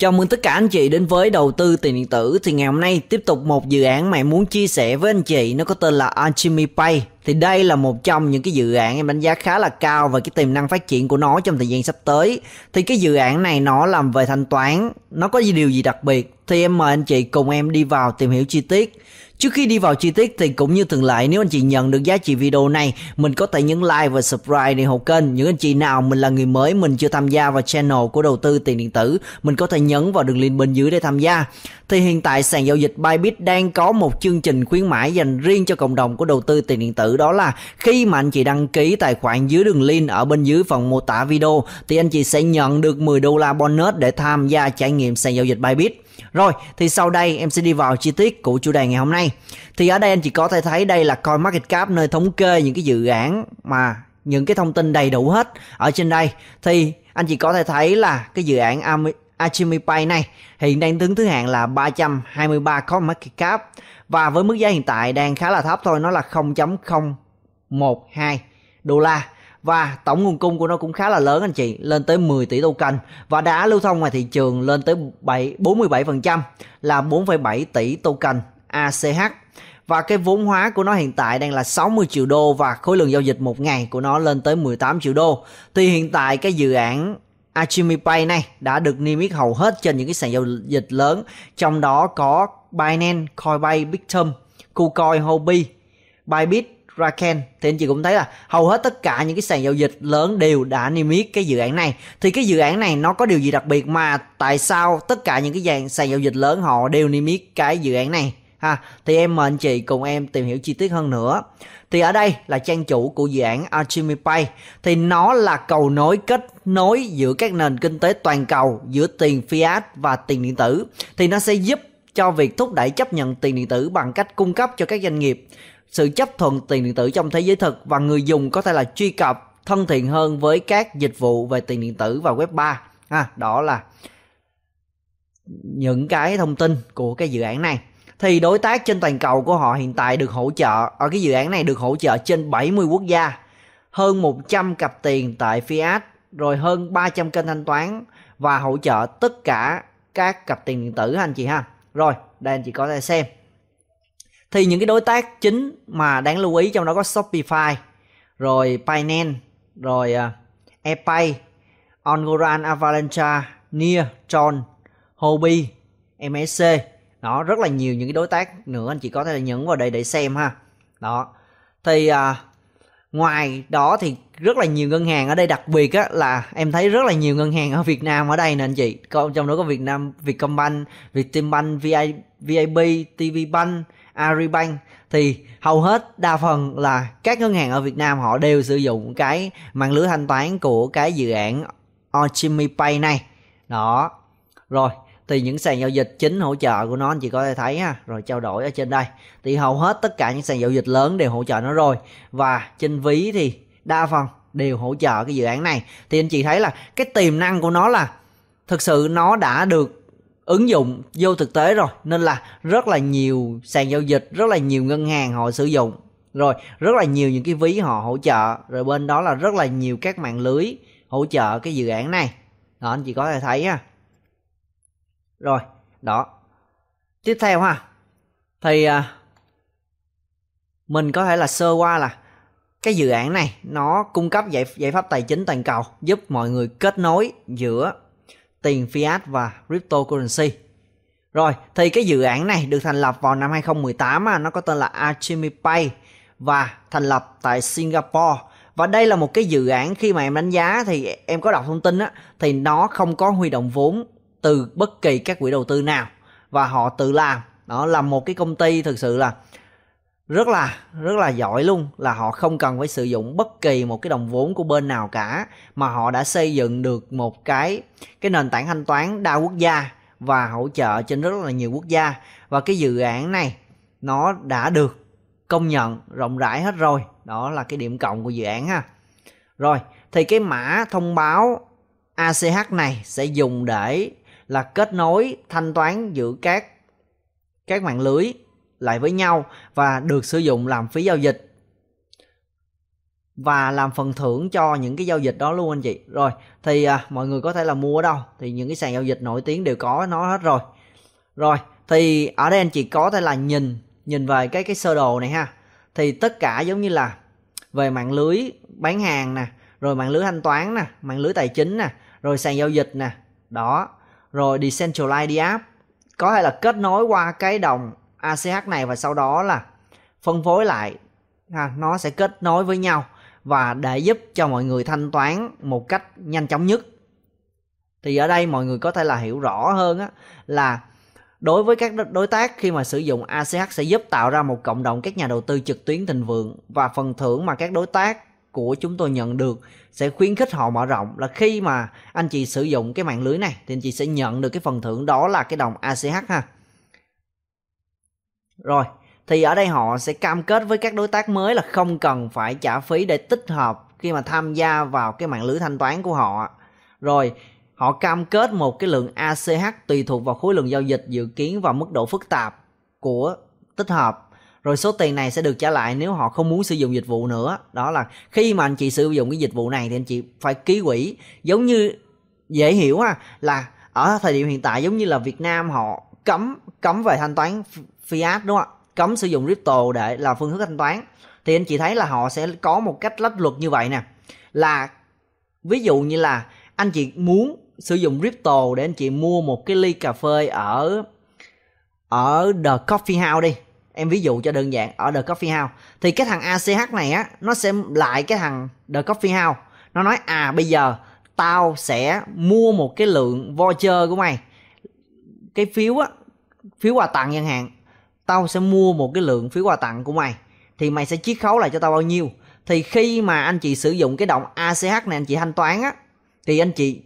Chào mừng tất cả anh chị đến với đầu tư tiền điện tử Thì ngày hôm nay tiếp tục một dự án mà em muốn chia sẻ với anh chị Nó có tên là Alchemy Pay Thì đây là một trong những cái dự án em đánh giá khá là cao Về cái tiềm năng phát triển của nó trong thời gian sắp tới Thì cái dự án này nó làm về thanh toán Nó có gì điều gì đặc biệt Thì em mời anh chị cùng em đi vào tìm hiểu chi tiết Trước khi đi vào chi tiết thì cũng như thường lệ nếu anh chị nhận được giá trị video này mình có thể nhấn like và subscribe để hậu kênh. Những anh chị nào mình là người mới mình chưa tham gia vào channel của đầu tư tiền điện tử mình có thể nhấn vào đường link bên dưới để tham gia. Thì hiện tại sàn giao dịch Bybit đang có một chương trình khuyến mãi dành riêng cho cộng đồng của đầu tư tiền điện tử đó là khi mà anh chị đăng ký tài khoản dưới đường link ở bên dưới phần mô tả video thì anh chị sẽ nhận được 10 đô la bonus để tham gia trải nghiệm sàn giao dịch Bybit. Rồi, thì sau đây em sẽ đi vào chi tiết của chủ đề ngày hôm nay. Thì ở đây anh chị có thể thấy đây là coi market cap nơi thống kê những cái dự án mà những cái thông tin đầy đủ hết ở trên đây. Thì anh chị có thể thấy là cái dự án Achimi Pay này hiện đang đứng thứ hạng là 323 coin market cap và với mức giá hiện tại đang khá là thấp thôi nó là 0.012 đô la và tổng nguồn cung của nó cũng khá là lớn anh chị lên tới 10 tỷ token và đã lưu thông ngoài thị trường lên tới 7 47% là 4,7 tỷ token ACH và cái vốn hóa của nó hiện tại đang là 60 triệu đô và khối lượng giao dịch một ngày của nó lên tới 18 triệu đô thì hiện tại cái dự án Achimi Pay này đã được niêm yết hầu hết trên những cái sàn giao dịch lớn trong đó có Binance, Coinbase, Bitum, KuCoin, Hobi, Bybit Raken thì anh chị cũng thấy là hầu hết tất cả những cái sàn giao dịch lớn đều đã niêm yết cái dự án này thì cái dự án này nó có điều gì đặc biệt mà tại sao tất cả những cái dàn sàn giao dịch lớn họ đều niêm yết cái dự án này ha thì em mời anh chị cùng em tìm hiểu chi tiết hơn nữa thì ở đây là trang chủ của dự án Alchemy Pay thì nó là cầu nối kết nối giữa các nền kinh tế toàn cầu giữa tiền fiat và tiền điện tử thì nó sẽ giúp cho việc thúc đẩy chấp nhận tiền điện tử bằng cách cung cấp cho các doanh nghiệp sự chấp thuận tiền điện tử trong thế giới thực và người dùng có thể là truy cập thân thiện hơn với các dịch vụ về tiền điện tử và web 3 ha à, đó là những cái thông tin của cái dự án này thì đối tác trên toàn cầu của họ hiện tại được hỗ trợ ở cái dự án này được hỗ trợ trên 70 quốc gia hơn 100 cặp tiền tại fiat rồi hơn 300 kênh thanh toán và hỗ trợ tất cả các cặp tiền điện tử anh chị ha rồi đây anh chị có thể xem thì những cái đối tác chính mà đáng lưu ý trong đó có Shopify rồi Binance rồi à, ePay Ongoran Avalanche Near Tron Hobi MSC đó rất là nhiều những cái đối tác nữa anh chị có thể nhấn vào đây để xem ha đó thì uh, ngoài đó thì rất là nhiều ngân hàng ở đây đặc biệt á là em thấy rất là nhiều ngân hàng ở Việt Nam ở đây nè anh chị trong đó có Việt Nam Vietcombank Vietinbank VI, VIB TVBank Agribank thì hầu hết đa phần là các ngân hàng ở Việt Nam họ đều sử dụng cái mạng lưới thanh toán của cái dự án Ochimi Pay này đó rồi thì những sàn giao dịch chính hỗ trợ của nó anh chị có thể thấy ha rồi trao đổi ở trên đây thì hầu hết tất cả những sàn giao dịch lớn đều hỗ trợ nó rồi và trên ví thì đa phần đều hỗ trợ cái dự án này thì anh chị thấy là cái tiềm năng của nó là thực sự nó đã được ứng dụng vô thực tế rồi nên là rất là nhiều sàn giao dịch rất là nhiều ngân hàng họ sử dụng rồi rất là nhiều những cái ví họ hỗ trợ rồi bên đó là rất là nhiều các mạng lưới hỗ trợ cái dự án này đó anh chị có thể thấy ha rồi đó tiếp theo ha thì à, mình có thể là sơ qua là cái dự án này nó cung cấp giải giải pháp tài chính toàn cầu giúp mọi người kết nối giữa tiền fiat và cryptocurrency. Rồi, thì cái dự án này được thành lập vào năm 2018 mà nó có tên là Alchemy Pay và thành lập tại Singapore. Và đây là một cái dự án khi mà em đánh giá thì em có đọc thông tin á thì nó không có huy động vốn từ bất kỳ các quỹ đầu tư nào và họ tự làm. Đó là một cái công ty thực sự là rất là rất là giỏi luôn là họ không cần phải sử dụng bất kỳ một cái đồng vốn của bên nào cả mà họ đã xây dựng được một cái cái nền tảng thanh toán đa quốc gia và hỗ trợ trên rất là nhiều quốc gia và cái dự án này nó đã được công nhận rộng rãi hết rồi đó là cái điểm cộng của dự án ha rồi thì cái mã thông báo ACH này sẽ dùng để là kết nối thanh toán giữa các các mạng lưới lại với nhau và được sử dụng làm phí giao dịch và làm phần thưởng cho những cái giao dịch đó luôn anh chị rồi thì à, mọi người có thể là mua ở đâu thì những cái sàn giao dịch nổi tiếng đều có nó hết rồi rồi thì ở đây anh chị có thể là nhìn nhìn về cái cái sơ đồ này ha thì tất cả giống như là về mạng lưới bán hàng nè rồi mạng lưới thanh toán nè mạng lưới tài chính nè rồi sàn giao dịch nè đó rồi decentralized app có thể là kết nối qua cái đồng ACH này và sau đó là phân phối lại ha, nó sẽ kết nối với nhau và để giúp cho mọi người thanh toán một cách nhanh chóng nhất thì ở đây mọi người có thể là hiểu rõ hơn á, là đối với các đối tác khi mà sử dụng ACH sẽ giúp tạo ra một cộng đồng các nhà đầu tư trực tuyến thịnh vượng và phần thưởng mà các đối tác của chúng tôi nhận được sẽ khuyến khích họ mở rộng là khi mà anh chị sử dụng cái mạng lưới này thì anh chị sẽ nhận được cái phần thưởng đó là cái đồng ACH ha rồi, thì ở đây họ sẽ cam kết với các đối tác mới là không cần phải trả phí để tích hợp khi mà tham gia vào cái mạng lưới thanh toán của họ. Rồi, họ cam kết một cái lượng ACH tùy thuộc vào khối lượng giao dịch dự kiến và mức độ phức tạp của tích hợp rồi số tiền này sẽ được trả lại nếu họ không muốn sử dụng dịch vụ nữa đó là khi mà anh chị sử dụng cái dịch vụ này thì anh chị phải ký quỹ giống như dễ hiểu ha là ở thời điểm hiện tại giống như là Việt Nam họ cấm cấm về thanh toán fiat đúng không ạ cấm sử dụng crypto để làm phương thức thanh toán thì anh chị thấy là họ sẽ có một cách lách luật như vậy nè là ví dụ như là anh chị muốn sử dụng crypto để anh chị mua một cái ly cà phê ở ở The Coffee House đi em ví dụ cho đơn giản ở The Coffee House thì cái thằng ACH này á nó sẽ lại cái thằng The Coffee House nó nói à bây giờ tao sẽ mua một cái lượng voucher của mày cái phiếu á phiếu quà tặng ngân hàng tao sẽ mua một cái lượng phiếu quà tặng của mày thì mày sẽ chiết khấu lại cho tao bao nhiêu thì khi mà anh chị sử dụng cái động ACH này anh chị thanh toán á thì anh chị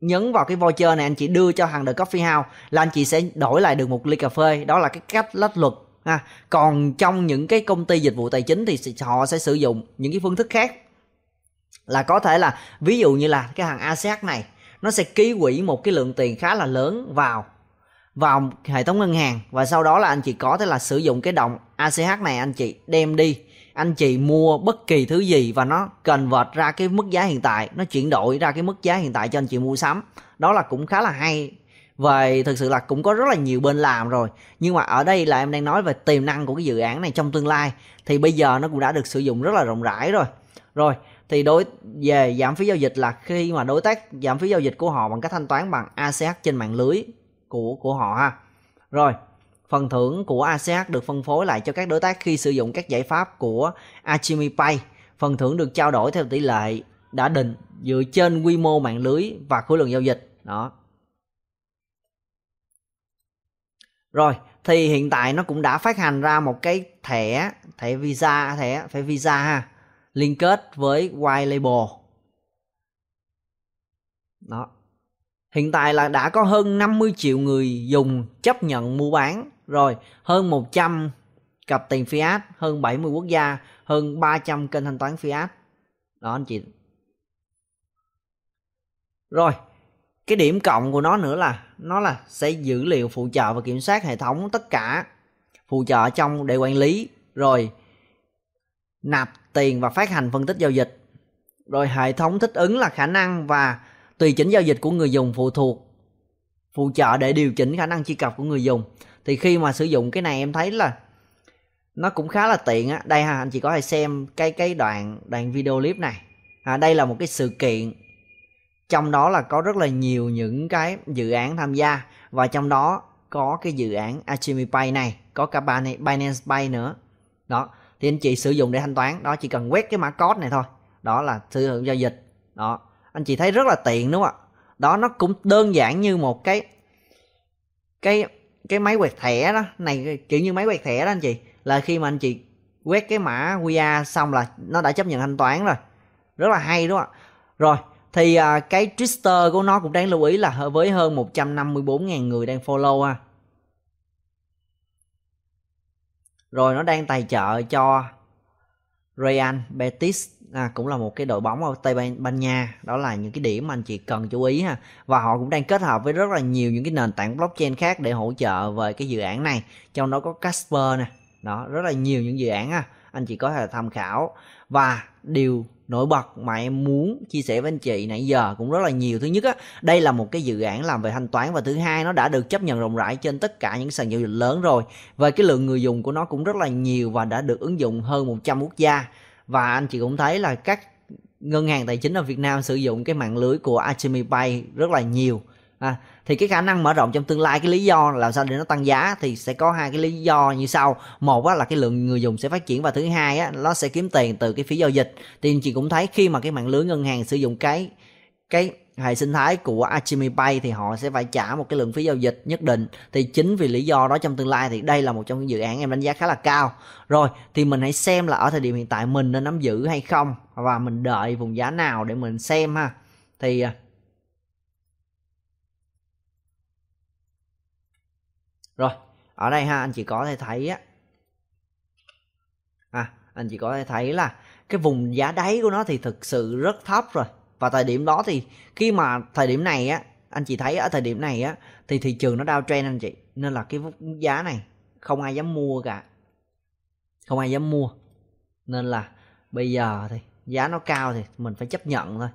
nhấn vào cái voucher này anh chị đưa cho hàng The Coffee House là anh chị sẽ đổi lại được một ly cà phê đó là cái cách lách luật ha còn trong những cái công ty dịch vụ tài chính thì họ sẽ sử dụng những cái phương thức khác là có thể là ví dụ như là cái hàng ASEAN này nó sẽ ký quỹ một cái lượng tiền khá là lớn vào vào hệ thống ngân hàng và sau đó là anh chị có thể là sử dụng cái đồng ACH này anh chị đem đi anh chị mua bất kỳ thứ gì và nó cần vệt ra cái mức giá hiện tại nó chuyển đổi ra cái mức giá hiện tại cho anh chị mua sắm đó là cũng khá là hay về thực sự là cũng có rất là nhiều bên làm rồi nhưng mà ở đây là em đang nói về tiềm năng của cái dự án này trong tương lai thì bây giờ nó cũng đã được sử dụng rất là rộng rãi rồi rồi thì đối về giảm phí giao dịch là khi mà đối tác giảm phí giao dịch của họ bằng cách thanh toán bằng ACH trên mạng lưới của của họ ha rồi phần thưởng của ACH được phân phối lại cho các đối tác khi sử dụng các giải pháp của Achimi Pay phần thưởng được trao đổi theo tỷ lệ đã định dựa trên quy mô mạng lưới và khối lượng giao dịch đó rồi thì hiện tại nó cũng đã phát hành ra một cái thẻ thẻ visa thẻ thẻ visa ha liên kết với white label đó Hiện tại là đã có hơn 50 triệu người dùng chấp nhận mua bán rồi, hơn 100 cặp tiền fiat, hơn 70 quốc gia, hơn 300 kênh thanh toán fiat. Đó anh chị. Rồi, cái điểm cộng của nó nữa là nó là sẽ dữ liệu phụ trợ và kiểm soát hệ thống tất cả phụ trợ trong để quản lý rồi nạp tiền và phát hành phân tích giao dịch rồi hệ thống thích ứng là khả năng và tùy chỉnh giao dịch của người dùng phụ thuộc phụ trợ để điều chỉnh khả năng truy cập của người dùng thì khi mà sử dụng cái này em thấy là nó cũng khá là tiện á đây ha anh chị có thể xem cái cái đoạn đoạn video clip này à, đây là một cái sự kiện trong đó là có rất là nhiều những cái dự án tham gia và trong đó có cái dự án Achimi Pay này có cả Binance Pay nữa đó thì anh chị sử dụng để thanh toán đó chỉ cần quét cái mã code này thôi đó là sử dụng giao dịch đó anh chị thấy rất là tiện đúng không ạ đó nó cũng đơn giản như một cái cái cái máy quẹt thẻ đó này kiểu như máy quẹt thẻ đó anh chị là khi mà anh chị quét cái mã QR xong là nó đã chấp nhận thanh toán rồi rất là hay đúng không ạ rồi thì à, cái Twitter của nó cũng đáng lưu ý là với hơn 154.000 người đang follow ha rồi nó đang tài trợ cho Real Betis à, cũng là một cái đội bóng ở Tây Ban Nha đó là những cái điểm mà anh chị cần chú ý ha và họ cũng đang kết hợp với rất là nhiều những cái nền tảng blockchain khác để hỗ trợ về cái dự án này trong đó có Casper nè đó rất là nhiều những dự án ha anh chị có thể tham khảo và điều nổi bật mà em muốn chia sẻ với anh chị nãy giờ cũng rất là nhiều thứ nhất á đây là một cái dự án làm về thanh toán và thứ hai nó đã được chấp nhận rộng rãi trên tất cả những sàn giao dịch lớn rồi và cái lượng người dùng của nó cũng rất là nhiều và đã được ứng dụng hơn 100 quốc gia và anh chị cũng thấy là các ngân hàng tài chính ở Việt Nam sử dụng cái mạng lưới của Achimi Pay rất là nhiều à, thì cái khả năng mở rộng trong tương lai cái lý do làm sao để nó tăng giá thì sẽ có hai cái lý do như sau một á, là cái lượng người dùng sẽ phát triển và thứ hai á, nó sẽ kiếm tiền từ cái phí giao dịch thì anh chị cũng thấy khi mà cái mạng lưới ngân hàng sử dụng cái cái hệ sinh thái của Achimi Pay thì họ sẽ phải trả một cái lượng phí giao dịch nhất định thì chính vì lý do đó trong tương lai thì đây là một trong những dự án em đánh giá khá là cao rồi thì mình hãy xem là ở thời điểm hiện tại mình nên nắm giữ hay không và mình đợi vùng giá nào để mình xem ha thì à, rồi ở đây ha anh chị có thể thấy á à anh chị có thể thấy là cái vùng giá đáy của nó thì thực sự rất thấp rồi và thời điểm đó thì khi mà thời điểm này á anh chị thấy ở thời điểm này á thì thị trường nó đau trend anh chị nên là cái giá này không ai dám mua cả không ai dám mua nên là bây giờ thì giá nó cao thì mình phải chấp nhận thôi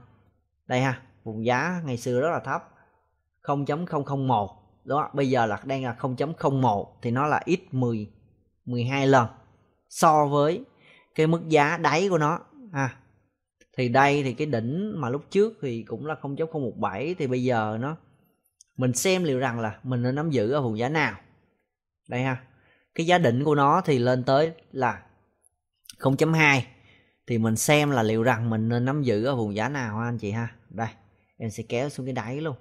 đây ha vùng giá ngày xưa rất là thấp 0.001 đó bây giờ là đang là 0.01 thì nó là ít 10 12 lần so với cái mức giá đáy của nó à, thì đây thì cái đỉnh mà lúc trước thì cũng là 0.017 thì bây giờ nó mình xem liệu rằng là mình nên nắm giữ ở vùng giá nào đây ha cái giá đỉnh của nó thì lên tới là 0.2 thì mình xem là liệu rằng mình nên nắm giữ ở vùng giá nào ha anh chị ha đây em sẽ kéo xuống cái đáy luôn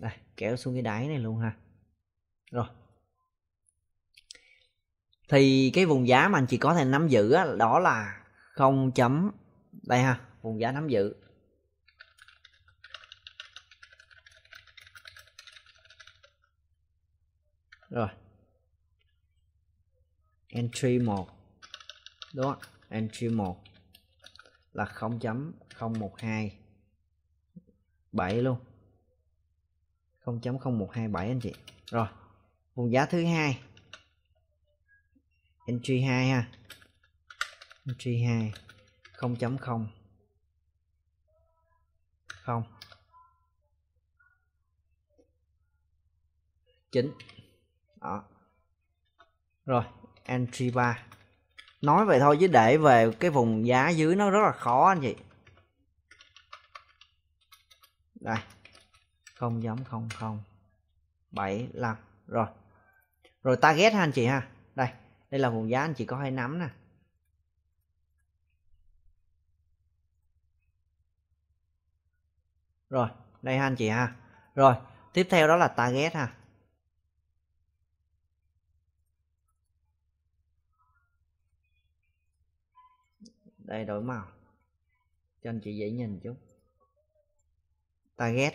đây kéo xuống cái đáy này luôn ha rồi thì cái vùng giá mà anh chị có thể nắm giữ đó, đó là 0 chấm đây ha vùng giá nắm giữ rồi entry 1 đúng không? entry 1 là 0.012 7 luôn 0.0127 anh chị rồi vùng giá thứ hai entry 2 ha entry 2 0.0 không chính đó rồi entry 3 nói vậy thôi chứ để về cái vùng giá dưới nó rất là khó anh chị đây không giống không không bảy lần rồi rồi target ha anh chị ha đây đây là vùng giá anh chị có hai nắm nè rồi đây ha anh chị ha rồi tiếp theo đó là target ha đây đổi màu cho anh chị dễ nhìn chút target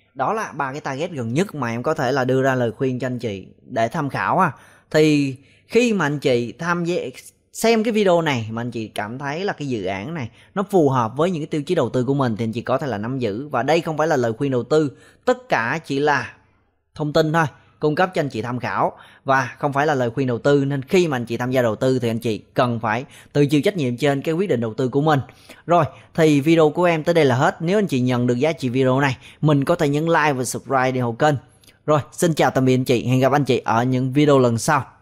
đó là ba cái target gần nhất mà em có thể là đưa ra lời khuyên cho anh chị để tham khảo à thì khi mà anh chị tham gia xem cái video này mà anh chị cảm thấy là cái dự án này nó phù hợp với những cái tiêu chí đầu tư của mình thì anh chị có thể là nắm giữ và đây không phải là lời khuyên đầu tư tất cả chỉ là thông tin thôi cung cấp cho anh chị tham khảo và không phải là lời khuyên đầu tư nên khi mà anh chị tham gia đầu tư thì anh chị cần phải tự chịu trách nhiệm trên cái quyết định đầu tư của mình. Rồi thì video của em tới đây là hết. Nếu anh chị nhận được giá trị video này, mình có thể nhấn like và subscribe để hậu kênh. Rồi xin chào tạm biệt anh chị, hẹn gặp anh chị ở những video lần sau.